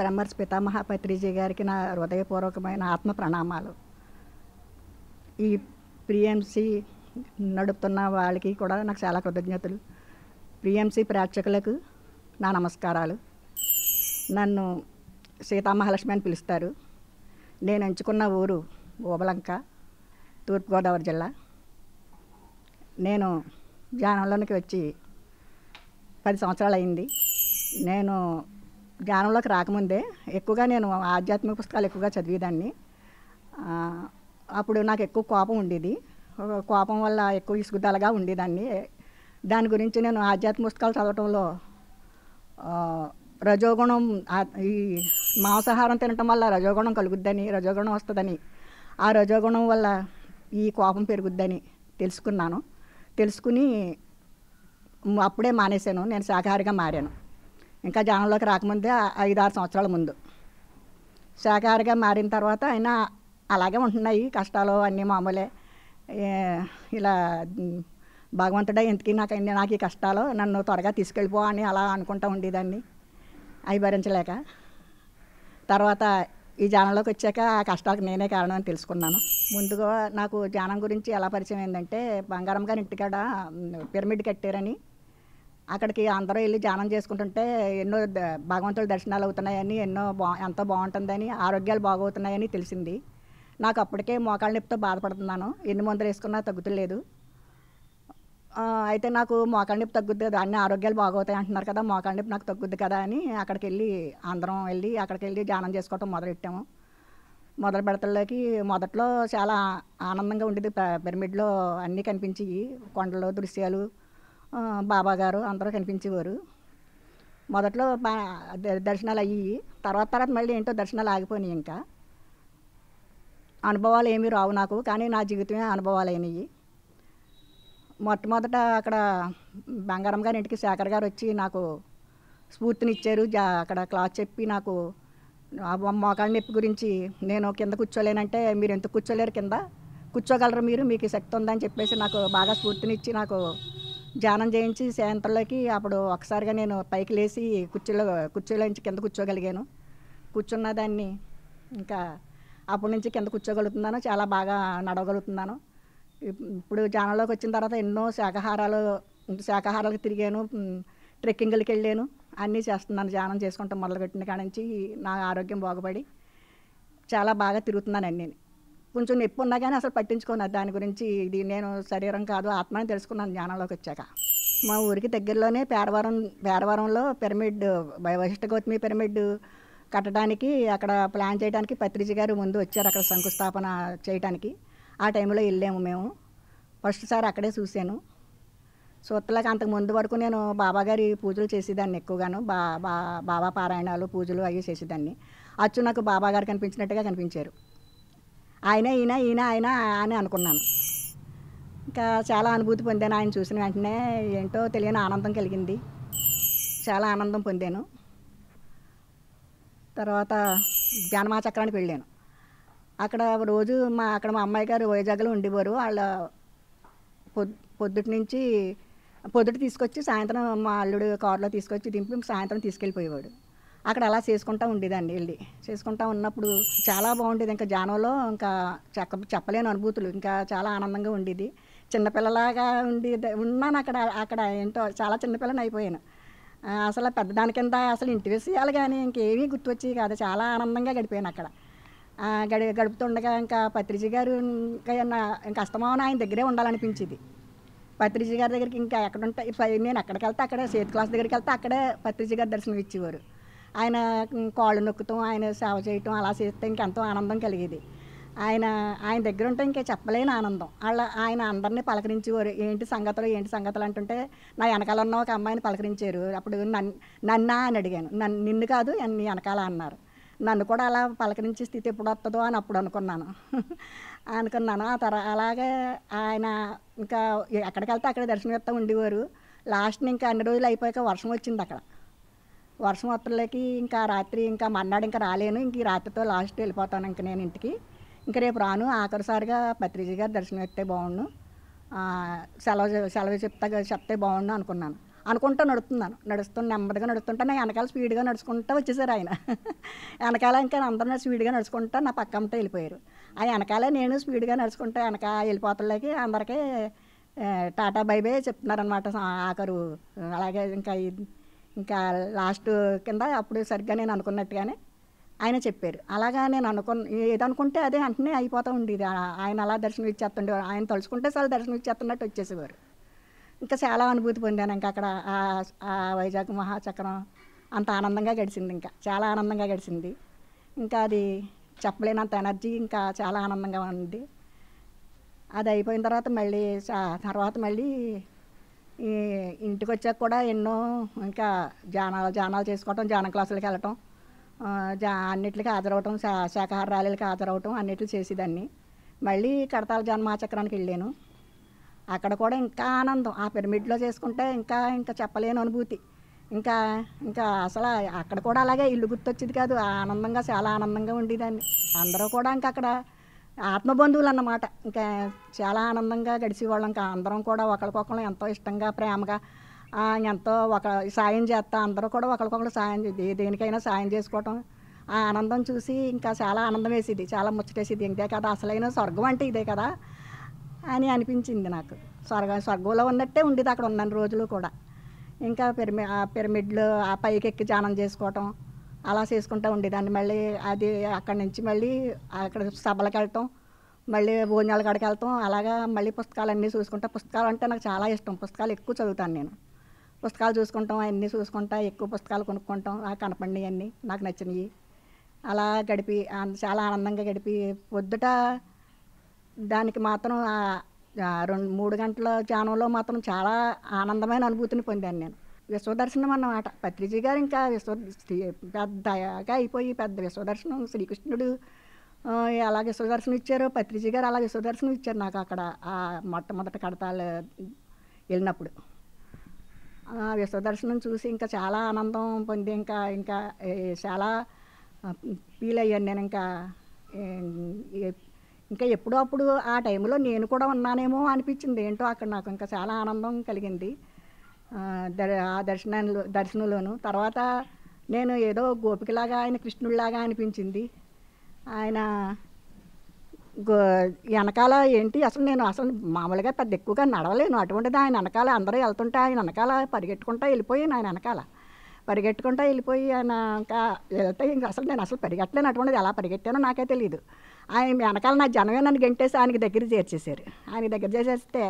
బ్రహ్మర్స్ పితామహ పత్రిజీ గారికి నా హృదయపూర్వకమైన ఆత్మ ప్రణామాలు ఈ ప్రియంసి నడుపుతున్న వాళ్ళకి కూడా నాకు చాలా కృతజ్ఞతలు ప్రియంసి ప్రేక్షకులకు నా నమస్కారాలు నన్ను సీతామహాలక్ష్మి అని పిలుస్తారు నేను ఎంచుకున్న ఊరు ఓబలంక తూర్పుగోదావరి జిల్లా నేను ధ్యానంలోనికి వచ్చి పది సంవత్సరాలు అయింది నేను జ్ఞానంలోకి రాకముందే ఎక్కువగా నేను ఆధ్యాత్మిక పుస్తకాలు ఎక్కువగా చదివేదాన్ని అప్పుడు నాకు ఎక్కువ కోపం ఉండేది కోపం వల్ల ఎక్కువ ఇసుగుదలగా ఉండేదాన్ని దాని గురించి నేను ఆధ్యాత్మిక పుస్తకాలు చదవటంలో రజోగుణం ఈ మాంసాహారం తినటం వల్ల రజోగుణం కలుగుద్దని రజోగుణం వస్తుందని ఆ రజోగుణం వల్ల ఈ కోపం పెరుగుద్దని తెలుసుకున్నాను తెలుసుకుని అప్పుడే మానేశాను నేను శాఖాహారిగా మారాను ఇంకా జనంలోకి రాకముందే ఐదారు సంవత్సరాల ముందు శాఖాహారిగా మారిన తర్వాత అయినా అలాగే ఉంటున్నాయి కష్టాలు అన్నీ మామూలే ఇలా భగవంతుడే ఇంతకీ నాకు నాకు ఈ కష్టాలు నన్ను త్వరగా తీసుకెళ్ళిపో అని అలా అనుకుంటూ ఉండేదాన్ని అవి భరించలేక తర్వాత ఈ జానంలోకి వచ్చాక ఆ కష్టాలకు నేనే కారణం అని తెలుసుకున్నాను ముందుగా నాకు జానం గురించి ఎలా పరిచయం ఏంటంటే బంగారం గారి ఇంటికాడ పిరమిడ్ కట్టారని అక్కడికి అందరూ వెళ్ళి ధ్యానం చేసుకుంటుంటే ఎన్నో భగవంతుడి దర్శనాలు అవుతున్నాయని ఎన్నో బా ఎంతో బాగుంటుందని ఆరోగ్యాలు బాగవుతున్నాయని తెలిసింది నాకు అప్పటికే మోకాళ్ళ నొప్పితో బాధపడుతున్నాను ఎన్ని మందులు వేసుకున్నా తగ్గుతులేదు అయితే నాకు మోకాళ్ళ నొప్పి తగ్గుద్ది అన్ని ఆరోగ్యాలు బాగవుతాయి అంటున్నారు కదా మోకాళ్ళ నొప్పి నాకు తగ్గుద్ది కదా అని అక్కడికి వెళ్ళి అందరం వెళ్ళి అక్కడికి వెళ్ళి ధ్యానం చేసుకోవటం మొదలెట్టాము మొదలు పెడతలోకి మొదట్లో చాలా ఆనందంగా ఉండేది పిరమిడ్లో అన్నీ కనిపించి కొండలు దృశ్యాలు బాబా గారు అందరూ కనిపించేవారు మొదట్లో దర్శనాలు అయ్యి తర్వాత తర్వాత మళ్ళీ ఏంటో దర్శనాలు ఆగిపోయినాయి ఇంకా అనుభవాలు ఏమీ రావు నాకు కానీ నా జీవితమే అనుభవాలు అయినాయి మొట్టమొదట అక్కడ బంగారం గారి ఇంటికి శేఖర్ గారు వచ్చి నాకు స్ఫూర్తినిచ్చారు జా అక్కడ క్లాస్ చెప్పి నాకు మోకాళ్ళ నొప్పి గురించి నేను కింద కూర్చోలేనంటే మీరు ఎంత కూర్చోలేరు కింద కూర్చోగలరు మీరు మీకు శక్తి ఉందని చెప్పేసి నాకు బాగా స్ఫూర్తినిచ్చి నాకు ధ్యానం చేయించి సాయంత్రంలోకి అప్పుడు ఒకసారిగా నేను పైకి లేచి కుర్చీలో నుంచి కింద కూర్చోగలిగాను కూర్చున్న దాన్ని ఇంకా అప్పటి నుంచి కింద కూర్చోగలుగుతున్నాను చాలా బాగా నడవగలుగుతున్నాను ఇప్పుడు ధ్యానంలోకి వచ్చిన తర్వాత ఎన్నో శాకాహారాలు శాకాహారాలకు తిరిగాను ట్రెక్కింగ్లకి వెళ్ళాను అన్నీ చేస్తున్నాను ధ్యానం చేసుకుంటాం మొదలుపెట్టిన కాడ నుంచి నా ఆరోగ్యం బాగుపడి చాలా బాగా తిరుగుతున్నాను అన్నీ కొంచెం నొప్పి ఉన్నా కానీ అసలు పట్టించుకోను దాని గురించి ఇది నేను శరీరం కాదు ఆత్మ అని తెలుసుకున్నాను జ్ఞానంలోకి వచ్చాక మా ఊరికి దగ్గరలోనే పేరవరం పేరవరంలో పిరమిడ్ వశిష్ఠ గౌతమి పిరమిడ్ కట్టడానికి అక్కడ ప్లాన్ చేయడానికి పత్రిజి గారు ముందు వచ్చారు అక్కడ శంకుస్థాపన చేయడానికి ఆ టైంలో వెళ్ళాము మేము ఫస్ట్ సారి అక్కడే చూశాను సూత్రలకు అంతకు ముందు వరకు నేను బాబాగారి పూజలు చేసేదాన్ని ఎక్కువగాను బా బా బాబా పారాయణాలు పూజలు అవి చేసేదాన్ని అచ్చు నాకు బాబాగారు కనిపించినట్టుగా కనిపించారు ఆయన ఈయన ఈయన ఆయన అని అనుకున్నాను ఇంకా చాలా అనుభూతి పొందాను ఆయన చూసిన వెంటనే ఏంటో తెలియని ఆనందం కలిగింది చాలా ఆనందం పొందాను తర్వాత జ్ఞానమా చక్రానికి వెళ్ళాను అక్కడ రోజు మా అక్కడ మా అమ్మాయి గారు వైజాగ్లో ఉండేవారు వాళ్ళ పొద్దు పొద్దుటి నుంచి పొద్దుట తీసుకొచ్చి సాయంత్రం మా అల్లుడు కారులో తీసుకొచ్చి దింపి సాయంత్రం తీసుకెళ్ళిపోయేవాడు అక్కడ అలా చేసుకుంటూ ఉండేదాన్ని వెళ్ళి చేసుకుంటా ఉన్నప్పుడు చాలా బాగుండేది ఇంకా జానంలో ఇంకా చెక్క చెప్పలేని అనుభూతులు ఇంకా చాలా ఆనందంగా ఉండేది చిన్నపిల్లలాగా ఉండి ఉన్నాను అక్కడ అక్కడ ఏంటో చాలా చిన్నపిల్లని అయిపోయాను అసలు పెద్దదాని కింద అసలు ఇంటి విషయాలు కానీ ఇంకేమీ గుర్తొచ్చి కాదు చాలా ఆనందంగా గడిపాను అక్కడ గడి గడుపుతుండగా ఇంకా పత్రిజీ గారు ఇంకా ఏమన్నా ఇంకా అస్తమానం ఆయన దగ్గరే ఉండాలనిపించింది పత్రిజీ గారి దగ్గరికి ఇంకా ఎక్కడ ఉంటాయి నేను ఎక్కడికి వెళ్తే అక్కడే సేత్ క్లాస్ దగ్గరికి వెళ్తే అక్కడే పత్రిజీ గారి దర్శనం ఇచ్చేవారు ఆయన కాళ్ళు నొక్కుతాం ఆయన సేవ చేయటం అలా చేస్తే ఇంకెంతో ఆనందం కలిగేది ఆయన ఆయన దగ్గర ఉంటే ఇంకా చెప్పలేని ఆనందం వాళ్ళ ఆయన అందరినీ పలకరించేవారు ఏంటి సంగతులు ఏంటి సంగతులు అంటుంటే నా వెనకాల ఉన్న ఒక అమ్మాయిని పలకరించారు అప్పుడు నన్ను నన్నా అని అడిగాను నన్ను నిన్ను కాదు నీ వెనకాల అన్నారు నన్ను కూడా అలా పలకరించే స్థితి ఎప్పుడు వస్తుందో అని అప్పుడు అనుకున్నాను అనుకున్నాను ఆ తర్వాత అలాగే ఆయన ఇంకా ఎక్కడికి వెళ్తే అక్కడ దర్శనమిస్తా ఉండేవారు లాస్ట్ ఇంకా అన్ని రోజులు అయిపోయాక వర్షం వచ్చింది అక్కడ వర్షం వస్తలేకి ఇంకా రాత్రి ఇంకా మన్నాడు ఇంకా రాలేను ఇంక ఈ రాత్రితో లాస్ట్ వెళ్ళిపోతాను ఇంక నేను ఇంటికి ఇంకా రేపు రాను ఆఖరిసారిగా పత్రిజీ గారు దర్శనం ఎత్తే బాగుండు సెలవు సెలవు చెప్తా చెప్తే బాగుండు అనుకున్నాను అనుకుంటూ నడుపుతున్నాను నడుస్తున్న నెమ్మదిగా నడుస్తుంటే నా వెనకాల స్పీడ్గా నడుచుకుంటూ వచ్చేసారు ఆయన వెనకాల ఇంకా అందరూ స్పీడ్గా నడుచుకుంటా నా పక్క అంతా వెళ్ళిపోయారు ఆ వెనకాలే నేను స్పీడ్గా నడుచుకుంటా వెనక వెళ్ళిపోతలేకి అందరికీ టాటా బై బై చెప్తున్నారనమాట ఆఖరు అలాగే ఇంకా ఇంకా లాస్ట్ కింద అప్పుడు సరిగ్గా నేను అనుకున్నట్టుగానే ఆయన చెప్పారు అలాగా నేను అనుకున్న ఏదనుకుంటే అదే వెంటనే అయిపోతూ ఉండేది ఆయన అలా దర్శనం ఇచ్చేస్తుండే ఆయన తలుచుకుంటే చాలా దర్శనం ఇచ్చేస్తున్నట్టు వచ్చేసేవారు ఇంకా చాలా అనుభూతి పొందాను ఇంకా అక్కడ ఆ వైజాగ్ మహాచక్రం అంత ఆనందంగా గడిచింది ఇంకా చాలా ఆనందంగా గడిచింది ఇంకా అది చెప్పలేనంత ఎనర్జీ ఇంకా చాలా ఆనందంగా ఉంది అది అయిపోయిన తర్వాత మళ్ళీ తర్వాత మళ్ళీ ఈ ఇంటికి వచ్చాక కూడా ఎన్నో ఇంకా జానాలు జానాలు చేసుకోవటం జానం క్లాసులకు వెళ్ళటం జా అన్నిటికీ హాజరవటం శా శాకాహార ర్యాలీలకు హాజరవటం అన్నిటిని చేసేదాన్ని మళ్ళీ కడతాల జన్మాచక్రానికి వెళ్ళాను అక్కడ కూడా ఇంకా ఆనందం ఆ పిరమిడ్లో చేసుకుంటే ఇంకా ఇంకా చెప్పలేని అనుభూతి ఇంకా ఇంకా అసలు అక్కడ కూడా అలాగే ఇల్లు గుర్తొచ్చేది కాదు ఆనందంగా చాలా ఆనందంగా ఉండేదాన్ని అందరూ కూడా ఇంకా అక్కడ ఆత్మబంధువులు అన్నమాట ఇంకా చాలా ఆనందంగా గడిచేవాళ్ళం ఇంకా అందరం కూడా ఒకరికొకరు ఎంతో ఇష్టంగా ప్రేమగా ఎంతో ఒక సాయం చేస్తా అందరూ కూడా ఒకరికొకరు సాయం దేనికైనా సాయం చేసుకోవటం ఆ ఆనందం చూసి ఇంకా చాలా ఆనందం వేసేది చాలా ముచ్చటేసేది ఇంతే కదా అసలైన స్వర్గం అంటే ఇదే కదా అని అనిపించింది నాకు స్వర్గ స్వర్గంలో ఉన్నట్టే ఉండేది అక్కడ ఉన్న రోజులు కూడా ఇంకా పిరమి పిరమిడ్లు ఆ పైకి ఎక్కి ధ్యానం చేసుకోవటం అలా చేసుకుంటూ ఉండేదాన్ని మళ్ళీ అది అక్కడి నుంచి మళ్ళీ అక్కడ సభలకు వెళ్ళటం మళ్ళీ భోజనాలు కాడికి వెళ్తాం అలాగా మళ్ళీ పుస్తకాలన్నీ చూసుకుంటా పుస్తకాలు అంటే నాకు చాలా ఇష్టం పుస్తకాలు ఎక్కువ చదువుతాను నేను పుస్తకాలు చూసుకుంటాం అవన్నీ చూసుకుంటా ఎక్కువ పుస్తకాలు కొనుక్కుంటాం నాకు కనపడినవి అన్నీ నాకు నచ్చినవి అలా గడిపి చాలా ఆనందంగా గడిపి పొద్దుట దానికి మాత్రం రెండు మూడు గంటల జానంలో మాత్రం చాలా ఆనందమైన అనుభూతిని పొందాను నేను విశ్వదర్శనం అన్నమాట పత్రిజీ గారు ఇంకా విశ్వ పెద్దగా అయిపోయి పెద్ద విశ్వదర్శనం శ్రీకృష్ణుడు ఎలా విశ్వదర్శనం ఇచ్చారో పత్రిజీ గారు అలా విశ్వదర్శనం ఇచ్చారు నాకు అక్కడ ఆ మొట్టమొదటి కడతాలు వెళ్ళినప్పుడు విశ్వదర్శనం చూసి ఇంకా చాలా ఆనందం పొంది ఇంకా ఇంకా చాలా ఫీల్ అయ్యాను నేను ఇంకా ఇంకా ఎప్పుడో అప్పుడు ఆ టైంలో నేను కూడా ఉన్నానేమో అనిపించింది ఏంటో అక్కడ నాకు ఇంకా చాలా ఆనందం కలిగింది ఆ దర్శనంలో దర్శనంలోను తర్వాత నేను ఏదో గోపికలాగా ఆయన కృష్ణుడిలాగా అనిపించింది ఆయన గో వెనకాల ఏంటి అసలు నేను అసలు మామూలుగా పెద్ద ఎక్కువగా నడవలేను అటువంటిది ఆయన వెనకాల అందరూ వెళ్తుంటే ఆయన వెనకాల పరిగెట్టుకుంటా వెళ్ళిపోయాను ఆయన వెనకాల పరిగెట్టుకుంటా వెళ్ళిపోయి ఆయన ఇంకా వెళ్తే ఇంకా అసలు నేను అసలు పరిగెట్టలేను అటువంటిది ఎలా పరిగెట్టానో నాకే తెలియదు ఆయన వెనకాల నా జనమే నన్ను గెంటేసి ఆయనకి దగ్గర చేర్చేశారు ఆయన దగ్గర చేసేస్తే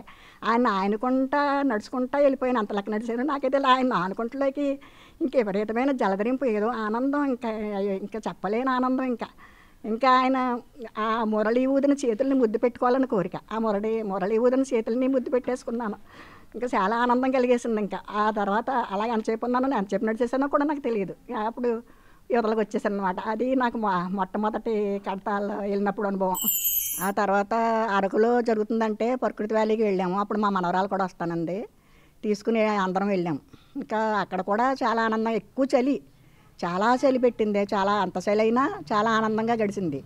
ఆయన ఆయనకుంటా నడుచుకుంటా వెళ్ళిపోయిన అంత లెక్క నడిచారు నాకైతే ఆయన ఆనుకుంటలోకి ఇంక విపరీతమైన జలధరింపు ఏదో ఆనందం ఇంకా ఇంకా చెప్పలేని ఆనందం ఇంకా ఇంకా ఆయన ఆ మురళి ఊదిన చేతుల్ని ముద్దు పెట్టుకోవాలని కోరిక ఆ మురళి మురళి ఊదిన చేతుల్ని ముద్దు పెట్టేసుకున్నాను ఇంకా చాలా ఆనందం కలిగేసింది ఇంకా ఆ తర్వాత అలాగే ఎంతసేపు ఉన్నాను ఎంతసేపు నడిచేసానో కూడా నాకు తెలియదు అప్పుడు ఇవతలకు వచ్చేసాను అనమాట అది నాకు మొట్టమొదటి కడతాల్లో వెళ్ళినప్పుడు అనుభవం ఆ తర్వాత అరకులో జరుగుతుందంటే ప్రకృతి వ్యాలీకి వెళ్ళాము అప్పుడు మా మనవరాలు కూడా వస్తానండి తీసుకుని అందరం వెళ్ళాము ఇంకా అక్కడ కూడా చాలా ఆనందం ఎక్కువ చలి చాలా చలి పెట్టింది చాలా అంత చలి అయినా చాలా ఆనందంగా గడిచింది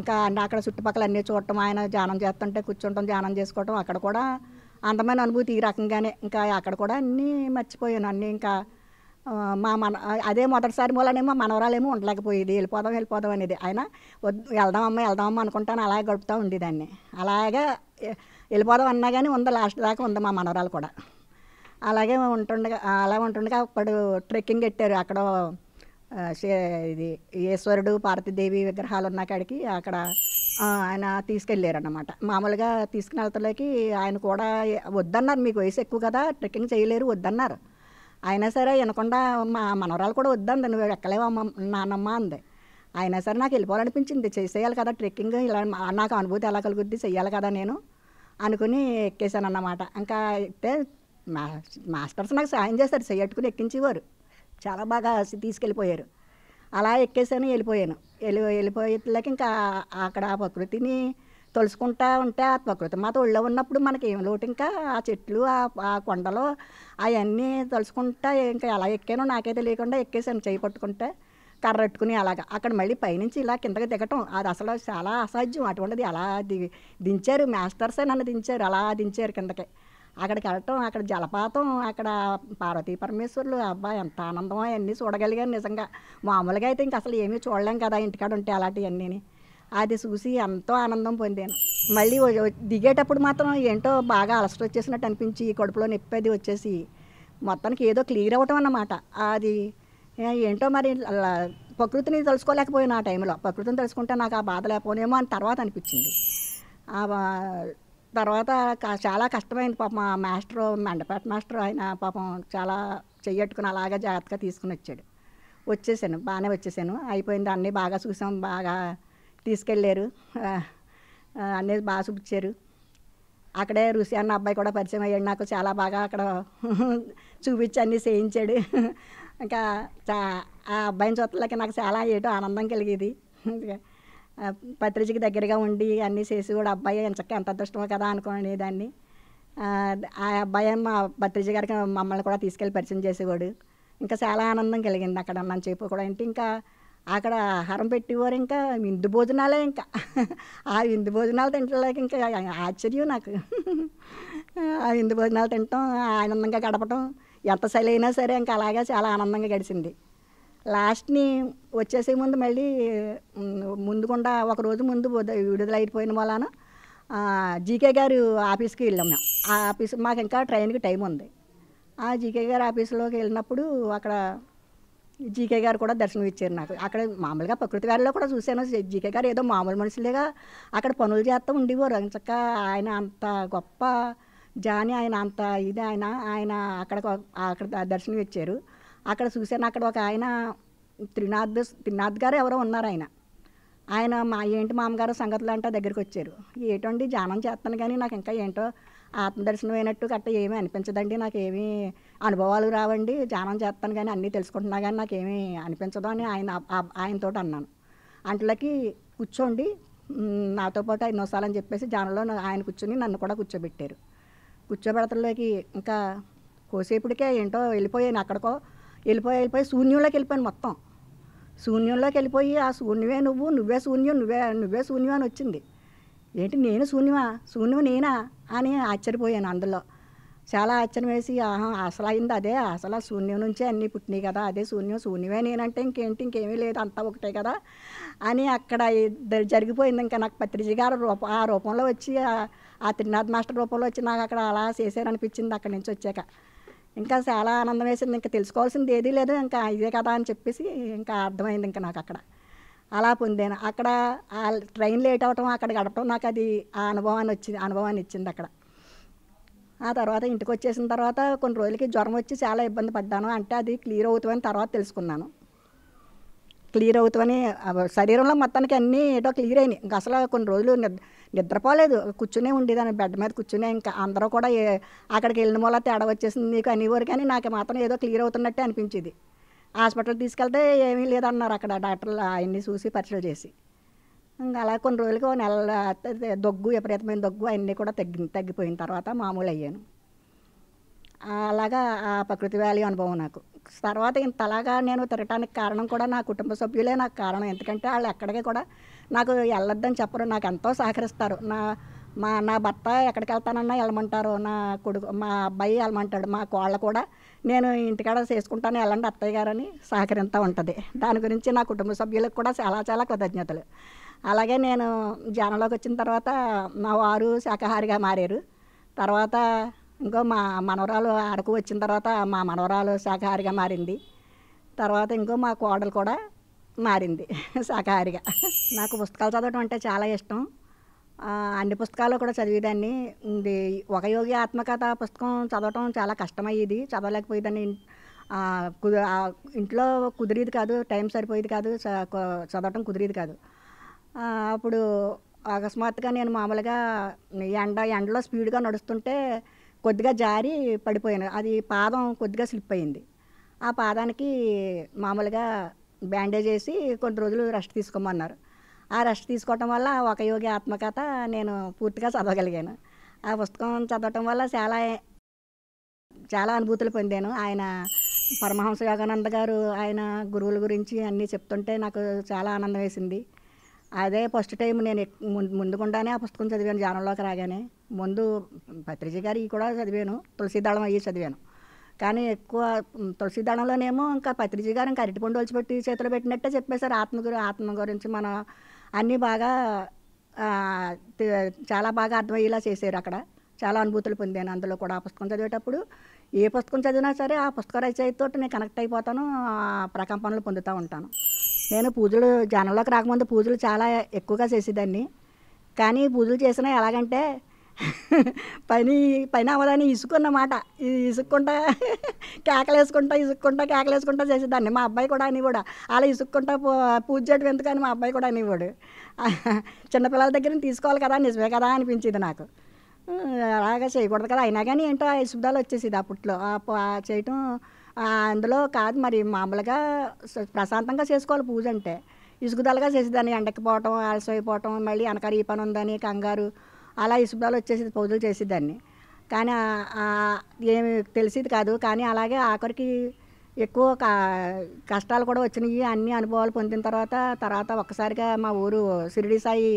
ఇంకా అక్కడ చుట్టుపక్కల అన్నీ చూడటం ఆయన ధ్యానం చేస్తుంటే కూర్చుంటాం ధ్యానం చేసుకోవటం అక్కడ కూడా అందమైన అనుభూతి ఈ రకంగానే ఇంకా అక్కడ కూడా అన్నీ మర్చిపోయాను అన్నీ ఇంకా మా మన అదే మొదటిసారి మూలనేమో మనవరాలేమో ఉండలేకపోయేది వెళ్ళిపోదాం వెళ్ళిపోదాం అనేది ఆయన వెళ్దాం అమ్మ వెళ్దాం అమ్మ అనుకుంటాను అలాగే గడుపుతూ ఉండేదాన్ని అలాగే వెళ్ళిపోదాం అన్నా కానీ ఉంది లాస్ట్ దాకా ఉంది మా మనవరాలు కూడా అలాగే ఉంటుండగా అలా ఉంటుండగా అప్పుడు ట్రెక్కింగ్ పెట్టారు అక్కడ ఇది ఈశ్వరుడు పార్వతీదేవి విగ్రహాలు ఉన్న కాడికి అక్కడ ఆయన తీసుకెళ్ళారన్నమాట మామూలుగా తీసుకుని వెళ్తలేకి ఆయన కూడా వద్దన్నారు మీకు వయసు ఎక్కువ కదా ట్రెక్కింగ్ చేయలేరు వద్దన్నారు అయినా సరే వినకుండా మా మనవరాలు కూడా వద్దండి నువ్వు ఎక్కలేవమ్మ నాన్నమ్మ అంది అయినా సరే నాకు వెళ్ళిపోవాలనిపించింది చేసేయాలి కదా ట్రెక్కింగ్ ఇలా నాకు అనుభూతి ఎలా కలుగుద్ది చేయాలి కదా నేను అనుకుని ఎక్కేశాను అన్నమాట ఇంకా అయితే మా మాస్టర్స్ నాకు సాయం చేస్తారు చేయట్టుకుని ఎక్కించేవారు చాలా బాగా తీసుకెళ్ళిపోయారు అలా ఎక్కేసాను వెళ్ళిపోయాను వెళ్ళి వెళ్ళిపోయేట్లకి ఇంకా అక్కడ ఆ ప్రకృతిని తలుసుకుంటా ఉంటే ఆ ప్రకృతి మాత ఒళ్ళో ఉన్నప్పుడు మనకి ఏం లోటు ఇంకా ఆ చెట్లు ఆ కొండలు అవన్నీ తలుసుకుంటా ఇంకా ఎలా ఎక్కానో నాకే తెలియకుండా ఎక్కేసాను చేయి పట్టుకుంటే కర్రట్టుకుని అలాగా అక్కడ మళ్ళీ పైనుంచి ఇలా కిందకి దిగటం అది అసలు చాలా అసాధ్యం అటువంటిది అలా దిగి దించారు మాస్టర్సే నన్ను దించారు అలా దించారు కిందకి అక్కడికి వెళ్ళటం అక్కడ జలపాతం అక్కడ పార్వతీ పరమేశ్వరులు అబ్బా ఎంత ఆనందమో అవన్నీ చూడగలిగాను నిజంగా మామూలుగా అయితే ఇంక అసలు ఏమీ చూడలేం కదా ఇంటికాడ ఉంటే అలాంటివన్నీ అది చూసి ఎంతో ఆనందం పొందాను మళ్ళీ దిగేటప్పుడు మాత్రం ఏంటో బాగా అలసట వచ్చేసినట్టు అనిపించి కడుపులో నొప్పి అది వచ్చేసి మొత్తానికి ఏదో క్లియర్ అవ్వటం అన్నమాట అది ఏంటో మరి ప్రకృతిని తెలుసుకోలేకపోయాను ఆ టైంలో ప్రకృతిని తెలుసుకుంటే నాకు ఆ బాధ లేకపోనేమో అని తర్వాత అనిపించింది తర్వాత చాలా కష్టమైంది పాపం ఆ మాస్టర్ మండపేట మాస్టర్ ఆయన పాపం చాలా చెయ్యట్టుకుని అలాగా జాగ్రత్తగా తీసుకుని వచ్చాడు వచ్చేసాను బాగానే వచ్చేసాను అయిపోయింది అన్నీ బాగా చూసాం బాగా తీసుకెళ్ళారు అన్నీ బాగా చూపించారు అక్కడే ఋషి అన్న అబ్బాయి కూడా పరిచయం అయ్యాడు నాకు చాలా బాగా అక్కడ చూపించి అన్నీ చేయించాడు ఇంకా చా ఆ అబ్బాయిని చూడలేక నాకు చాలా ఏటో ఆనందం కలిగేది పత్రిజకి దగ్గరగా ఉండి అన్నీ చేసి కూడా అబ్బాయి ఎంచక్క ఎంత అదృష్టమో కదా దాన్ని ఆ అబ్బాయి మా భద్రజ గారికి మమ్మల్ని కూడా తీసుకెళ్ళి పరిచయం చేసేవాడు ఇంకా చాలా ఆనందం కలిగింది అక్కడ నన్ను చెప్పు కూడా ఏంటి ఇంకా అక్కడ ఆహారం పెట్టేవారు ఇంకా విందు భోజనాలే ఇంకా ఆ విందు భోజనాలు తింటలేక ఇంకా ఆశ్చర్యం నాకు ఆ విందు భోజనాలు తినటం ఆనందంగా గడపటం ఎంత సెలవు అయినా సరే ఇంకా అలాగే చాలా ఆనందంగా గడిచింది లాస్ట్ని వచ్చేసే ముందు మళ్ళీ ముందుకుండా ఒకరోజు ముందు విడుదల అయిపోయిన వలన జీకే గారు ఆఫీస్కి వెళ్ళాం మేము ఆ ఆఫీస్ మాకు ఇంకా ట్రైన్కి టైం ఉంది ఆ జీకే గారు ఆఫీస్లోకి వెళ్ళినప్పుడు అక్కడ జీకే గారు కూడా దర్శనం ఇచ్చారు నాకు అక్కడ మామూలుగా ప్రకృతి వేళలో కూడా చూశాను జీకే గారు ఏదో మామూలు మనుషులేగా అక్కడ పనులు చేస్తూ ఉండేవారు చక్క ఆయన అంత గొప్ప జాని ఆయన అంత ఇది ఆయన ఆయన అక్కడ అక్కడ దర్శనం ఇచ్చారు అక్కడ చూశాను అక్కడ ఒక ఆయన త్రినాథ్ త్రినాథ్ గారు ఎవరో ఉన్నారు ఆయన ఆయన మా ఏంటి మామగారు సంగతులు అంటే దగ్గరికి వచ్చారు ఏటండి జానం చేస్తాను కానీ నాకు ఇంకా ఏంటో ఆత్మదర్శనమైనట్టు గట్ట ఏమీ అనిపించదండి ఏమీ అనుభవాలు రావండి ధ్యానం చేస్తాను కానీ అన్నీ తెలుసుకుంటున్నా కానీ నాకేమీ అనిపించదు అని ఆయన ఆయనతో అన్నాను అంటలకి కూర్చోండి నాతో పాటు ఆయన వస్తాలని చెప్పేసి ధ్యానంలో ఆయన కూర్చొని నన్ను కూడా కూర్చోబెట్టారు కూర్చోబెడతలోకి ఇంకా కోసేపుడికే ఏంటో వెళ్ళిపోయాను అక్కడికో వెళ్ళిపోయి వెళ్ళిపోయి శూన్యంలోకి వెళ్ళిపోయాను మొత్తం శూన్యంలోకి వెళ్ళిపోయి ఆ శూన్యమే నువ్వు నువ్వే శూన్యం నువ్వే నువ్వే శూన్యం అని వచ్చింది ఏంటి నేను శూన్యమా శూన్యం నేనా అని ఆశ్చర్యపోయాను అందులో చాలా ఆశ్చర్యం వేసి ఆహా అసలు అయింది అదే అసలు శూన్యం నుంచే అన్నీ పుట్టినాయి కదా అదే శూన్యం శూన్యమే నేనంటే ఇంకేంటి ఇంకేమీ లేదు అంతా ఒకటే కదా అని అక్కడ జరిగిపోయింది ఇంకా నాకు పత్రిజీ గారు రూప ఆ రూపంలో వచ్చి ఆ త్రినాథ్ మాస్టర్ రూపంలో వచ్చి నాకు అక్కడ అలా చేశారనిపించింది అక్కడి నుంచి వచ్చాక ఇంకా చాలా ఆనందం వేసింది ఇంకా తెలుసుకోవాల్సింది ఏదీ లేదు ఇంకా ఇదే కదా అని చెప్పేసి ఇంకా అర్థమైంది ఇంకా నాకు అక్కడ అలా పొందాను అక్కడ ఆ ట్రైన్ లేట్ అవటం అక్కడ గడపటం నాకు అది ఆ అనుభవాన్ని వచ్చింది అనుభవాన్ని ఇచ్చింది అక్కడ ఆ తర్వాత ఇంటికి వచ్చేసిన తర్వాత కొన్ని రోజులకి జ్వరం వచ్చి చాలా ఇబ్బంది పడ్డాను అంటే అది క్లియర్ అవుతుందని తర్వాత తెలుసుకున్నాను క్లియర్ అవుతామని శరీరంలో మొత్తానికి అన్నీ ఏటో క్లియర్ అయినాయి ఇంకా అసలు కొన్ని రోజులు నిద్రపోలేదు కూర్చునే ఉండేదాన్ని బెడ్ మీద కూర్చునే ఇంకా అందరూ కూడా అక్కడికి వెళ్ళిన మూల తేడా వచ్చేసింది నీకు అనేవారు కానీ నాకు మాత్రం ఏదో క్లియర్ అవుతున్నట్టే అనిపించేది హాస్పిటల్ తీసుకెళ్తే ఏమీ లేదన్నారు అక్కడ డాక్టర్లు అవన్నీ చూసి పరీక్షలు చేసి ఇంకా అలా కొన్ని రోజులకి నెల దగ్గు విపరీతమైన దగ్గు అన్నీ కూడా తగ్గి తగ్గిపోయిన తర్వాత మామూలు అయ్యాను అలాగా ఆ ప్రకృతి వ్యాలీ అనుభవం నాకు తర్వాత ఇంత అలాగా నేను తిరగటానికి కారణం కూడా నా కుటుంబ సభ్యులే నాకు కారణం ఎందుకంటే వాళ్ళు ఎక్కడికి కూడా నాకు వెళ్ళొద్దని చెప్పరు నాకు ఎంతో సహకరిస్తారు నా మా నా భర్త ఎక్కడికి వెళ్తానన్నా వెళ్ళమంటారు నా కొడుకు మా అబ్బాయి వెళ్ళమంటాడు మా కోళ్ళ కూడా నేను ఇంటికాడ చేసుకుంటాను ఎలాంటి అత్తయ్య గారని సహకరిస్తూ ఉంటుంది దాని గురించి నా కుటుంబ సభ్యులకు కూడా చాలా చాలా కృతజ్ఞతలు అలాగే నేను ధ్యానంలోకి వచ్చిన తర్వాత మా వారు శాఖాహారిగా మారారు తర్వాత ఇంకో మా మనవరాలు అరకు వచ్చిన తర్వాత మా మనవరాలు శాఖాహారిగా మారింది తర్వాత ఇంకో మా కోడలు కూడా మారింది శాఖాహారిగా నాకు పుస్తకాలు చదవడం అంటే చాలా ఇష్టం అన్ని పుస్తకాలు కూడా చదివేదాన్ని ఇది ఒక యోగి ఆత్మకథ పుస్తకం చదవటం చాలా కష్టమయ్యేది చదవలేకపోయేదాన్ని ఇంట్లో కుదిరేది కాదు టైం సరిపోయేది కాదు చదవటం కుదిరేది కాదు అప్పుడు అకస్మాత్తుగా నేను మామూలుగా ఎండ ఎండలో స్పీడ్గా నడుస్తుంటే కొద్దిగా జారి పడిపోయాను అది పాదం కొద్దిగా స్లిప్ అయింది ఆ పాదానికి మామూలుగా బ్యాండేజ్ వేసి కొన్ని రోజులు రెస్ట్ తీసుకోమన్నారు ఆ రెస్ట్ తీసుకోవటం వల్ల ఒక యోగి ఆత్మకథ నేను పూర్తిగా చదవగలిగాను ఆ పుస్తకం చదవటం వల్ల చాలా చాలా అనుభూతులు పొందాను ఆయన పరమహంస యోగానంద గారు ఆయన గురువుల గురించి అన్నీ చెప్తుంటే నాకు చాలా ఆనందం వేసింది అదే ఫస్ట్ టైం నేను ముందుకుండానే ఆ పుస్తకం చదివాను జ్ఞానంలోకి రాగానే ముందు పత్రిజ గారి కూడా చదివాను తులసిదళం అయ్యి చదివాను కానీ ఎక్కువ తులసిదళంలోనేమో ఇంకా పత్రిజ గారు ఇంకా అరటిపండు ఒలిచిపెట్టి చేతిలో పెట్టినట్టే చెప్పేశారు ఆత్మ గురి ఆత్మ గురించి మన అన్నీ బాగా చాలా బాగా అర్థమయ్యేలా చేశారు అక్కడ చాలా అనుభూతులు పొందాను అందులో కూడా ఆ పుస్తకం చదివేటప్పుడు ఏ పుస్తకం చదివినా సరే ఆ పుస్తక రచయితతో నేను కనెక్ట్ అయిపోతాను ప్రకంపనలు పొందుతూ ఉంటాను నేను పూజలు జనంలోకి రాకముందు పూజలు చాలా ఎక్కువగా చేసేదాన్ని కానీ పూజలు చేసినా ఎలాగంటే పని పని అవ్వదని ఇసుకున్నమాట ఇసుక్కుంటా కేకలేసుకుంటా ఇసుక్కుంటా కేకలేసుకుంటా చేసేదాన్ని మా అబ్బాయి కూడా అని కూడా అలా ఇసుక్కుంటా పూజ చేయడం ఎందుకని మా అబ్బాయి కూడా అనేవాడు చిన్నపిల్లల దగ్గర తీసుకోవాలి కదా నిజమే కదా అనిపించింది నాకు అలాగా చేయకూడదు కదా అయినా కానీ ఏంటో శుభాలు వచ్చేసేది అప్పట్లో చేయటం అందులో కాదు మరి మామూలుగా ప్రశాంతంగా చేసుకోవాలి పూజ అంటే ఇసుగుదలగా చేసేదాన్ని ఎండకపోవటం ఆలస్యం అయిపోవటం మళ్ళీ వెనకాల ఈ పని ఉందని కంగారు అలా ఇసుబాలు వచ్చేసి పూజలు చేసేదాన్ని కానీ ఏమి తెలిసేది కాదు కానీ అలాగే ఆఖరికి ఎక్కువ కష్టాలు కూడా వచ్చినాయి అన్ని అనుభవాలు పొందిన తర్వాత తర్వాత ఒక్కసారిగా మా ఊరు షిరిడి సాయి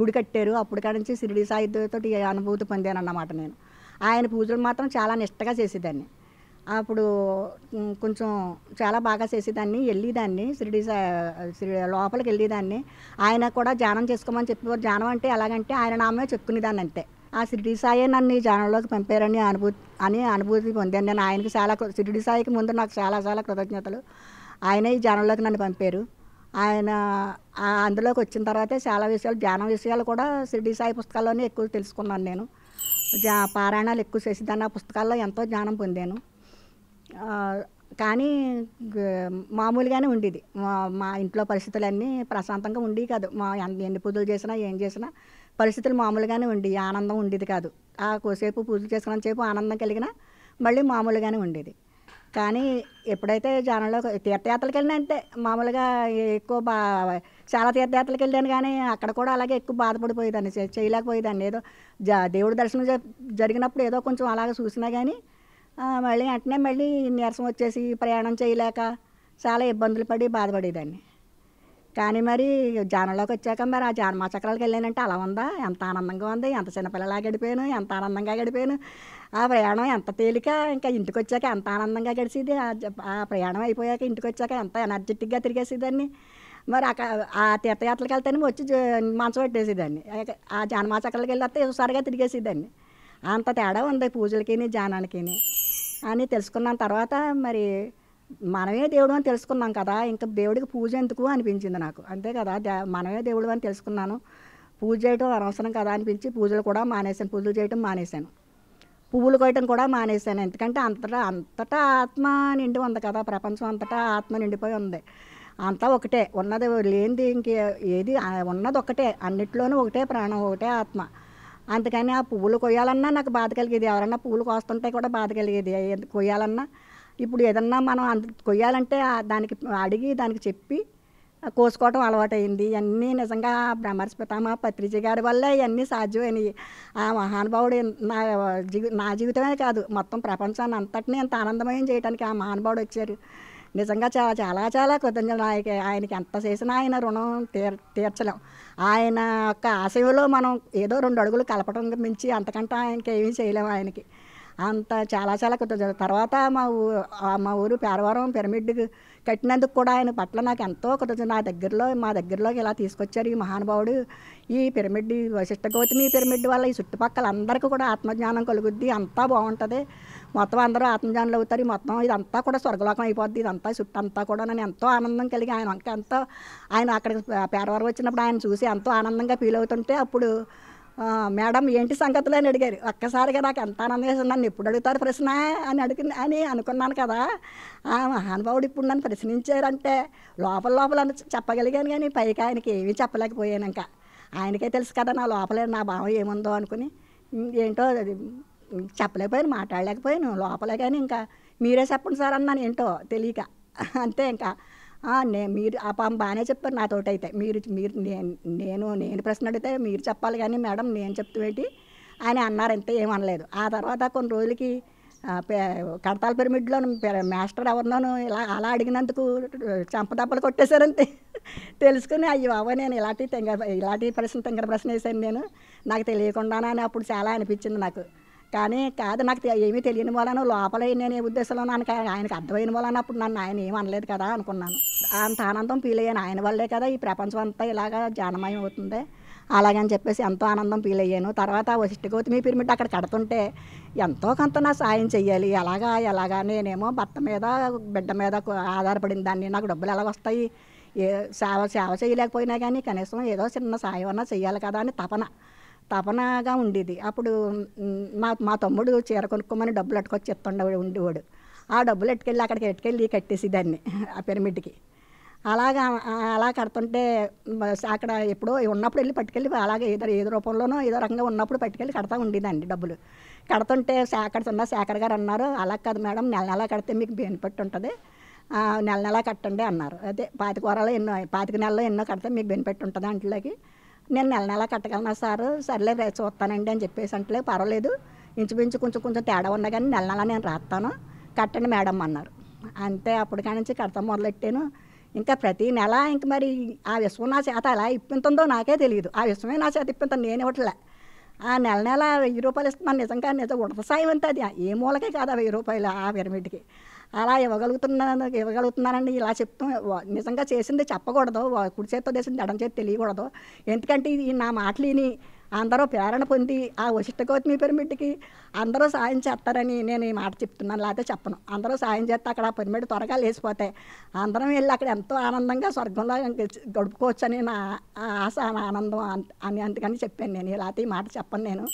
గుడి కట్టారు అప్పటికాడ నుంచి షిరిడి సాయి తోటి అనుభూతి పొందాను అన్నమాట నేను ఆయన పూజలు మాత్రం చాలా నిష్టగా చేసేదాన్ని అప్పుడు కొంచెం చాలా బాగా చేసేదాన్ని వెళ్ళేదాన్ని షిరిడి లోపలికి వెళ్ళేదాన్ని ఆయన కూడా ధ్యానం చేసుకోమని చెప్పేవారు ధ్యానం అంటే ఎలాగంటే ఆయన నామే చెప్పుకునేదాన్ని అంతే ఆ షిరిడి సాయే నన్ను ఈ జానంలోకి పంపారని అనుభూతి అని అనుభూతి పొందాను నేను ఆయనకి చాలా షిరిడి సాయికి ముందు నాకు చాలా చాలా కృతజ్ఞతలు ఆయన ఈ జానంలోకి నన్ను పంపారు ఆయన అందులోకి వచ్చిన తర్వాతే చాలా విషయాలు ధ్యానం విషయాలు కూడా షిరిడి సాయి పుస్తకాల్లోనే ఎక్కువ తెలుసుకున్నాను నేను జా పారాయణాలు ఎక్కువ చేసేదాన్ని ఆ పుస్తకాల్లో ఎంతో జ్ఞానం పొందాను కానీ మామూలుగానే ఉండేది మా మా ఇంట్లో పరిస్థితులన్నీ ప్రశాంతంగా ఉండేవి కాదు మా ఎన్ని పూజలు చేసినా ఏం చేసినా పరిస్థితులు మామూలుగానే ఉండి ఆనందం ఉండేది కాదు ఆ కోసేపు పూజలు సేపు ఆనందం కలిగిన మళ్ళీ మామూలుగానే ఉండేది కానీ ఎప్పుడైతే జనంలో తీర్థయాత్రలకు వెళ్ళిన అంతే మామూలుగా ఎక్కువ బా చాలా తీర్థయాత్రలకు వెళ్ళాను కానీ అక్కడ కూడా అలాగే ఎక్కువ బాధపడిపోయేదాన్ని చేయలేకపోయేదాన్ని ఏదో జ దేవుడి దర్శనం జరిగినప్పుడు ఏదో కొంచెం అలాగే చూసినా కానీ మళ్ళీ వెంటనే మళ్ళీ నీరసం వచ్చేసి ప్రయాణం చేయలేక చాలా ఇబ్బందులు పడి బాధపడేదాన్ని కానీ మరి జానంలోకి వచ్చాక మరి ఆ జానమా చక్రాలకు వెళ్ళానంటే అలా ఉందా ఎంత ఆనందంగా ఉంది ఎంత చిన్నపిల్లలా గడిపాను ఎంత ఆనందంగా గడిపాను ఆ ప్రయాణం ఎంత తేలిక ఇంకా ఇంటికి వచ్చాక ఎంత ఆనందంగా గడిచింది ఆ ప్రయాణం అయిపోయాక ఇంటికి వచ్చాక ఎంత ఎనర్జెటిక్గా తిరిగేసేదాన్ని మరి అక్కడ ఆ తీర్థయాత్రలకు వెళ్తాను వచ్చి మంచం పెట్టేసేదాన్ని ఆ జానమా చక్రాలకు వెళ్ళి వస్తే ఒకసారిగా తిరిగేసేదాన్ని అంత తేడా ఉంది పూజలకిని జానానికిని అని తెలుసుకున్నాం తర్వాత మరి మనమే దేవుడు అని తెలుసుకున్నాం కదా ఇంకా దేవుడికి పూజ ఎందుకు అనిపించింది నాకు అంతే కదా మనమే దేవుడు అని తెలుసుకున్నాను పూజ చేయడం అనవసరం కదా అనిపించి పూజలు కూడా మానేశాను పూజలు చేయటం మానేశాను పువ్వులు కొయ్యటం కూడా మానేశాను ఎందుకంటే అంతటా అంతటా ఆత్మ నిండి ఉంది కదా ప్రపంచం అంతటా ఆత్మ నిండిపోయి ఉంది అంతా ఒకటే ఉన్నది లేనిది ఇంకే ఏది ఉన్నది ఒకటే అన్నిట్లోనూ ఒకటే ప్రాణం ఒకటే ఆత్మ అందుకని ఆ పువ్వులు కొయ్యాలన్నా నాకు బాధ కలిగేది ఎవరన్నా పువ్వులు కోస్తుంటే కూడా బాధ కలిగేది కొయ్యాలన్నా ఇప్పుడు ఏదన్నా మనం అంత కొయ్యాలంటే దానికి అడిగి దానికి చెప్పి కోసుకోవటం అలవాటైంది ఇవన్నీ నిజంగా బ్రహ్మర్స్ పితామ పత్రిజ గారి వల్ల ఇవన్నీ సాధ్యమైనవి ఆ మహానుభావుడు నా జీవి నా జీవితమే కాదు మొత్తం ప్రపంచాన్ని అంతటినీ అంత ఆనందమయం చేయడానికి ఆ మహానుభావుడు వచ్చారు నిజంగా చాలా చాలా చాలా కృతజ్ఞతలు ఆయనకి ఆయనకి ఎంత చేసినా ఆయన రుణం తీర్ తీర్చలేం ఆయన యొక్క ఆశయంలో మనం ఏదో రెండు అడుగులు కలపడం మించి అంతకంటే ఆయనకి ఏమీ చేయలేము ఆయనకి అంత చాలా చాలా కృతజ్ఞత తర్వాత మా ఊ మా ఊరు పేరవరం పిరమిడ్కి కట్టినందుకు కూడా ఆయన పట్ల నాకు ఎంతో కృతజ్ఞత నా దగ్గరలో మా దగ్గరలోకి ఇలా తీసుకొచ్చారు ఈ మహానుభావుడు ఈ పిరమిడ్ వశిష్ట గౌతమి పిరమిడ్ వల్ల ఈ చుట్టుపక్కల అందరికీ కూడా ఆత్మజ్ఞానం కలుగుద్ది అంతా బాగుంటుంది మొత్తం అందరూ ఆత్మజ్ఞానులు అవుతారు మొత్తం ఇదంతా కూడా స్వర్గలోకం అయిపోద్ది ఇదంతా చుట్టూ అంతా కూడా నేను ఎంతో ఆనందం కలిగి ఆయన ఎంతో ఆయన అక్కడికి పేరవారు వచ్చినప్పుడు ఆయన చూసి ఎంతో ఆనందంగా ఫీల్ అవుతుంటే అప్పుడు మేడం ఏంటి సంగతులు అని అడిగారు ఒక్కసారిగా నాకు ఎంత ఆనందం నన్ను ఎప్పుడు అడుగుతారు ప్రశ్న అని అడిగి అని అనుకున్నాను కదా ఆ మహానుభావుడు ఇప్పుడు నన్ను ప్రశ్నించారంటే లోపల లోపల చెప్పగలిగాను కానీ పైకి ఆయనకి ఏమీ చెప్పలేకపోయాను ఇంకా ఆయనకే తెలుసు కదా నా లోపల నా భావం ఏముందో అనుకుని ఏంటో చెప్పలేకపోయాను మాట్లాడలేకపోయాను లోపలే కానీ ఇంకా మీరే చెప్పండి సార్ అన్నాను ఏంటో తెలియక అంతే ఇంకా నే మీరు ఆ పాపం బాగానే చెప్పారు నాతో అయితే మీరు మీరు నేను నేను ప్రశ్న అడిగితే మీరు చెప్పాలి కానీ మేడం నేను చెప్తూవేటి అని అన్నారు అంతే ఏమనలేదు ఆ తర్వాత కొన్ని రోజులకి కడతాల పిరమిడ్లో మాస్టర్ ఎవరినోనూ ఇలా అలా అడిగినందుకు చంపదెబ్బలు కొట్టేశారంతే తెలుసుకుని అయ్యో అవ్వ నేను ఇలాంటి తెంగ ఇలాంటి ప్రశ్న తెంగర ప్రశ్న వేసాను నేను నాకు తెలియకుండానే అప్పుడు చాలా అనిపించింది నాకు కానీ కాదు నాకు ఏమీ తెలియని వాళ్ళను లోపల నేను ఏ ఉద్దేశంలో నాకు ఆయనకు అర్థమైన వాళ్ళని అప్పుడు నన్ను ఆయన ఏమనలేదు కదా అనుకున్నాను అంత ఆనందం ఫీల్ అయ్యాను ఆయన వల్లే కదా ఈ ప్రపంచం అంతా ఇలాగా జానమయం అవుతుంది అలాగని చెప్పేసి ఎంతో ఆనందం ఫీల్ అయ్యాను తర్వాత వశిష్ఠ గౌతమి పిరమిడ్ అక్కడ కడుతుంటే ఎంతో కొంత నా సాయం చెయ్యాలి ఎలాగా ఎలాగా నేనేమో భర్త మీద బిడ్డ మీద ఆధారపడిన దాన్ని నాకు డబ్బులు ఎలా వస్తాయి ఏ సేవ సేవ చేయలేకపోయినా కానీ కనీసం ఏదో చిన్న సాయం అన్నా చేయాలి కదా అని తపన తపనగా ఉండేది అప్పుడు మా మా తమ్ముడు చీర కొనుక్కోమని డబ్బులు అట్టుకొచ్చి చెప్తుండ ఉండేవాడు ఆ డబ్బులు ఎట్టుకెళ్ళి అక్కడికి ఎట్టుకెళ్ళి కట్టేసేదాన్ని ఆ పిరమిడ్కి అలాగా అలా కడుతుంటే అక్కడ ఎప్పుడో ఉన్నప్పుడు వెళ్ళి పట్టుకెళ్ళి అలాగే ఏదో ఏదో రూపంలోనో ఏదో రకంగా ఉన్నప్పుడు పట్టుకెళ్ళి కడతా ఉండేదండి డబ్బులు కడుతుంటే శాఖర్ ఉన్న శాఖర్ గారు అన్నారు అలా కాదు మేడం నెల నెల కడితే మీకు బెనిఫిట్ ఉంటుంది నెల నెల కట్టండి అన్నారు అదే పాతికూరలో ఎన్నో పాతిక నెలలో ఎన్నో కడితే మీకు బెనిఫిట్ ఉంటుంది అంట్లోకి నేను నెల నెల కట్టగలనా సార్ సర్లే రే చూస్తానండి అని చెప్పేసి అంటే పర్వాలేదు ఇంచుమించు కొంచెం కొంచెం తేడా ఉన్నా కానీ నెల నెల నేను రాస్తాను కట్టండి మేడం అన్నారు అంతే అప్పుడు నుంచి కడతాం మొదలెట్టాను ఇంకా ప్రతి నెల ఇంక మరి ఆ విశ్వం నా చేత ఎలా ఇప్పింతుందో నాకే తెలియదు ఆ విశ్వమే నా చేత ఇప్పింతాను నేను ఇవ్వట్లే ఆ నెల నెల వెయ్యి రూపాయలు ఇస్తున్నాను నిజంగా నిజం ఉడత సాయం అంతే అది ఏ మూలకే కాదు ఆ వెయ్యి రూపాయలు ఆ పిరమిడ్కి అలా ఇవ్వగలుగుతున్నాను ఇవ్వగలుగుతున్నానండి ఇలా చెప్తాం నిజంగా చేసింది చెప్పకూడదు కుడి చేత్తో చేసింది ఎడం చేతి తెలియకూడదు ఎందుకంటే ఇది నా విని అందరూ ప్రేరణ పొంది ఆ వశిష్ట గౌతమి పిరమిడ్కి అందరూ సాయం చేస్తారని నేను ఈ మాట చెప్తున్నాను లేకపోతే చెప్పను అందరూ సాయం చేస్తే అక్కడ ఆ పిరమిడ్ త్వరగా లేచిపోతే అందరం వెళ్ళి అక్కడ ఎంతో ఆనందంగా స్వర్గంలో గడుపుకోవచ్చు అని నా ఆశ నా ఆనందం అని అందుకని చెప్పాను నేను లేకపోతే ఈ మాట చెప్పను నేను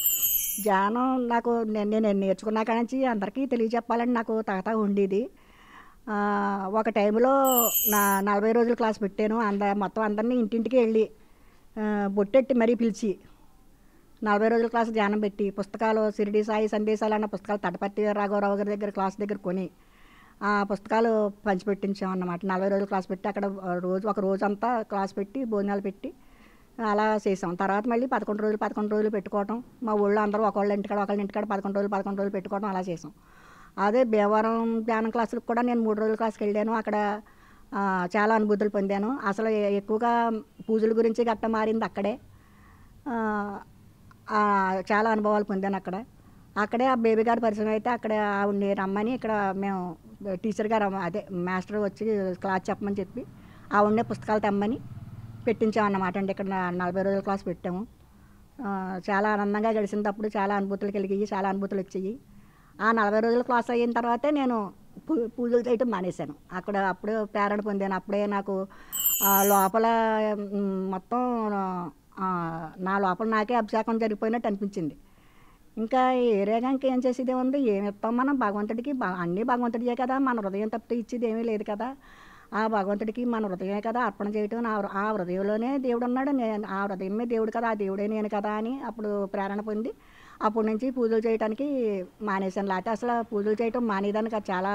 ధ్యానం నాకు నేను నేర్చుకున్నా నుంచి అందరికీ తెలియజెప్పాలని నాకు తాత ఉండేది ఒక టైంలో నా నలభై రోజుల క్లాస్ పెట్టాను అంద మొత్తం అందరినీ ఇంటింటికి వెళ్ళి బొట్టెట్టి మరీ పిలిచి నలభై రోజుల క్లాస్ ధ్యానం పెట్టి పుస్తకాలు సిరిడి సాయి సందేశాలు అన్న పుస్తకాలు తటపర్తి రాఘవరావు గారి దగ్గర క్లాస్ దగ్గర కొని ఆ పుస్తకాలు పంచిపెట్టించాం అన్నమాట నలభై రోజుల క్లాస్ పెట్టి అక్కడ రోజు ఒక రోజంతా క్లాస్ పెట్టి భోజనాలు పెట్టి అలా చేసాం తర్వాత మళ్ళీ పదకొండు రోజులు పదకొండు రోజులు పెట్టుకోవటం మా ఊళ్ళో అందరూ ఒకళ్ళ ఇంటికాడ ఒకళ్ళ ఇంటికాడ పదకొండు రోజులు పదకొండు రోజులు పెట్టుకోవడం అలా చేసాం అదే భీమవరం ధ్యానం క్లాసులకు కూడా నేను మూడు రోజుల క్లాస్కి వెళ్ళాను అక్కడ చాలా అనుభూతులు పొందాను అసలు ఎక్కువగా పూజల గురించి గట్ట మారింది అక్కడే చాలా అనుభవాలు పొందాను అక్కడ అక్కడే ఆ బేబీ గారి పరిచయం అయితే అక్కడ ఆవిడని రమ్మని ఇక్కడ మేము టీచర్ గారు అదే మాస్టర్ వచ్చి క్లాస్ చెప్పమని చెప్పి ఆవిడనే పుస్తకాలు తెమ్మని పెట్టించామన్నమాట అండి ఇక్కడ నలభై రోజుల క్లాస్ పెట్టాము చాలా ఆనందంగా తప్పుడు చాలా అనుభూతులు కలిగాయి చాలా అనుభూతులు వచ్చాయి ఆ నలభై రోజుల క్లాస్ అయిన తర్వాతే నేను పూ పూజలు చేయటం మానేశాను అక్కడ అప్పుడు ప్రేరణ పొందాను అప్పుడే నాకు లోపల మొత్తం నా లోపల నాకే అభిషేకం జరిగిపోయినట్టు అనిపించింది ఇంకా ఏరేగా ఏం చేసేది ఉంది ఏమి ఇస్తాం మనం భగవంతుడికి అన్నీ భగవంతుడియే కదా మన హృదయం తప్పితే ఇచ్చేది ఏమీ లేదు కదా ఆ భగవంతుడికి మన హృదయమే కదా అర్పణ చేయటం ఆ హృదయంలోనే దేవుడు ఉన్నాడు నేను ఆ హృదయమే దేవుడు కదా ఆ దేవుడే నేను కదా అని అప్పుడు ప్రేరణ పొంది అప్పటి నుంచి పూజలు చేయడానికి మానేశాను లేకపోతే అసలు పూజలు చేయటం మానేదానికి చాలా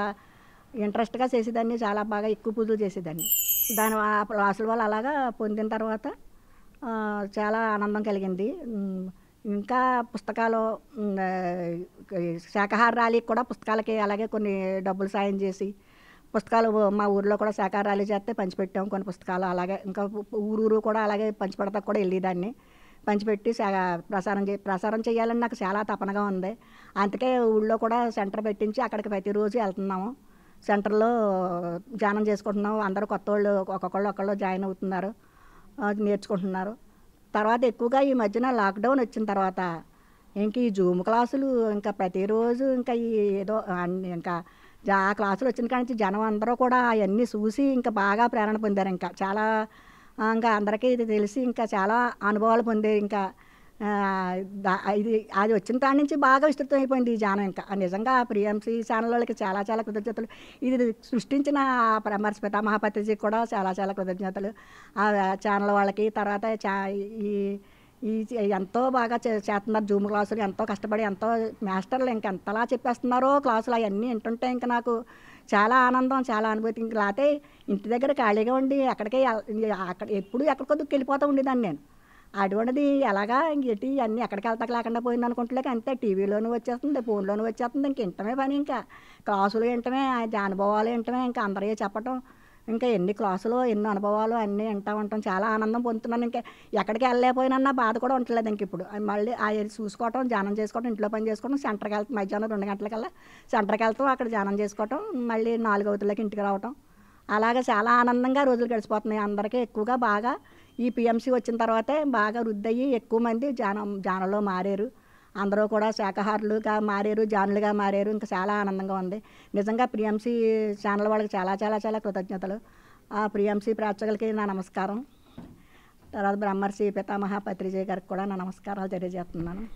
ఇంట్రెస్ట్గా చేసేదాన్ని చాలా బాగా ఎక్కువ పూజలు చేసేదాన్ని దాని అసలు వల్ల అలాగా పొందిన తర్వాత చాలా ఆనందం కలిగింది ఇంకా పుస్తకాలు శాఖాహార ర్యాలీకి కూడా పుస్తకాలకి అలాగే కొన్ని డబ్బులు సాయం చేసి పుస్తకాలు మా ఊర్లో కూడా సహకారాలు చేస్తే పంచిపెట్టాం కొన్ని పుస్తకాలు అలాగే ఇంకా ఊరూరు కూడా అలాగే పంచిపెడతా కూడా వెళ్ళేదాన్ని పంచిపెట్టి ప్రసారం చే ప్రసారం చేయాలని నాకు చాలా తపనగా ఉంది అందుకే ఊళ్ళో కూడా సెంటర్ పెట్టించి అక్కడికి ప్రతిరోజు వెళ్తున్నాము సెంటర్లో ధ్యానం చేసుకుంటున్నాము అందరూ కొత్త వాళ్ళు ఒక్కొక్కళ్ళు ఒక్కళ్ళు జాయిన్ అవుతున్నారు నేర్చుకుంటున్నారు తర్వాత ఎక్కువగా ఈ మధ్యన లాక్డౌన్ వచ్చిన తర్వాత ఇంక ఈ జూమ్ క్లాసులు ఇంకా ప్రతిరోజు ఇంకా ఈ ఏదో ఇంకా ఆ క్లాసులు వచ్చిన కాడి నుంచి జనం అందరూ కూడా అవన్నీ చూసి ఇంకా బాగా ప్రేరణ పొందారు ఇంకా చాలా ఇంకా అందరికీ ఇది తెలిసి ఇంకా చాలా అనుభవాలు పొందే ఇంకా ఇది అది వచ్చిన కాడి నుంచి బాగా విస్తృతం అయిపోయింది ఈ జానం ఇంకా నిజంగా ప్రియంసి ఛానల్ వాళ్ళకి చాలా చాలా కృతజ్ఞతలు ఇది సృష్టించిన పరమర్శపిత మహాపతిజీకి కూడా చాలా చాలా కృతజ్ఞతలు ఆ ఛానల్ వాళ్ళకి తర్వాత ఈ ఈ ఎంతో బాగా చేస్తున్నారు జూమ్ క్లాసులు ఎంతో కష్టపడి ఎంతో మాస్టర్లు ఇంక ఎంతలా చెప్పేస్తున్నారో క్లాసులు అవన్నీ వింటుంటే ఇంకా నాకు చాలా ఆనందం చాలా అనుభూతి ఇంక లేకపోతే ఇంటి దగ్గర ఖాళీగా ఉండి ఎక్కడికే అక్కడ ఎప్పుడు ఎక్కడికో వెళ్ళిపోతూ ఉండేదాన్ని నేను అటువంటిది ఎలాగా ఇంక ఎటు అన్నీ ఎక్కడికి వెళ్తాక లేకుండా పోయింది అనుకుంటలేక అంతే టీవీలోనూ వచ్చేస్తుంది ఫోన్లోనూ వచ్చేస్తుంది ఇంక ఇంటమే పని ఇంకా క్లాసులు ఇంటమే అనుభవాలు ఇంటమే ఇంకా అందరికీ చెప్పటం ఇంకా ఎన్ని క్లాసులు ఎన్ని అనుభవాలు అన్నీ వింటూ ఉంటాం చాలా ఆనందం పొందుతున్నాను ఇంకా ఎక్కడికి వెళ్ళలేకపోయినా నా బాధ కూడా ఉండలేదు ఇంక ఇప్పుడు మళ్ళీ ఆ చూసుకోవటం ధ్యానం చేసుకోవటం ఇంట్లో పని చేసుకోవడం సెంటర్కి వెళ్తాం మధ్యాహ్నం రెండు గంటలకల్లా సెంటర్కి వెళ్తాం అక్కడ ధ్యానం చేసుకోవటం మళ్ళీ నాలుగు అవుతులకి ఇంటికి రావటం అలాగే చాలా ఆనందంగా రోజులు గడిచిపోతున్నాయి అందరికీ ఎక్కువగా బాగా ఈ పిఎంసీ వచ్చిన తర్వాతే బాగా వృద్ధి అయ్యి ఎక్కువ మంది జానం జానంలో మారారు అందరూ కూడా శాఖాహారులుగా మారారు జానులుగా మారారు ఇంకా చాలా ఆనందంగా ఉంది నిజంగా ప్రియాంశీ ఛానల్ వాళ్ళకి చాలా చాలా చాలా కృతజ్ఞతలు ఆ ప్రియాంశీ ప్రేక్షకులకి నా నమస్కారం తర్వాత బ్రహ్మర్షి పితామహాపత్రిజయ్ గారికి కూడా నా నమస్కారాలు తెలియజేస్తున్నాను